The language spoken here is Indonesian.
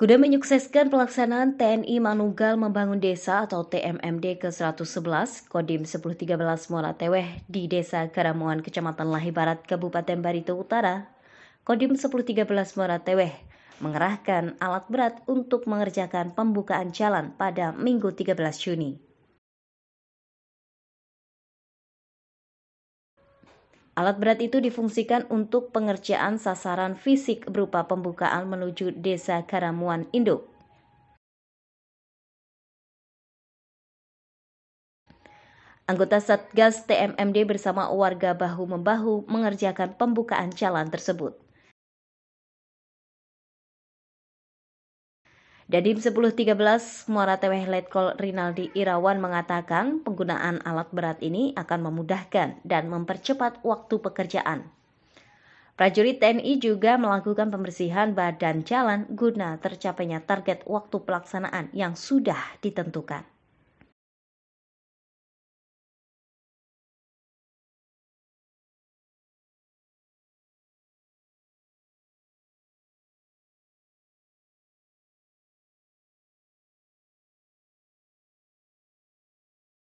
Guna menyukseskan pelaksanaan TNI Manunggal Membangun Desa atau TMMD ke-111, Kodim 1013 Muara Teweh di Desa Karamuan, Kecamatan Lahi Barat, Kabupaten Barito Utara, Kodim 1013 Muara Teweh mengerahkan alat berat untuk mengerjakan pembukaan jalan pada Minggu 13 Juni. Alat berat itu difungsikan untuk pengerjaan sasaran fisik berupa pembukaan menuju desa Karamuan Induk. Anggota Satgas TMMD bersama warga bahu-membahu mengerjakan pembukaan jalan tersebut. Dadim 1013 Muara Teweh Letkol Rinaldi Irawan mengatakan penggunaan alat berat ini akan memudahkan dan mempercepat waktu pekerjaan. Prajurit TNI juga melakukan pembersihan badan jalan guna tercapainya target waktu pelaksanaan yang sudah ditentukan.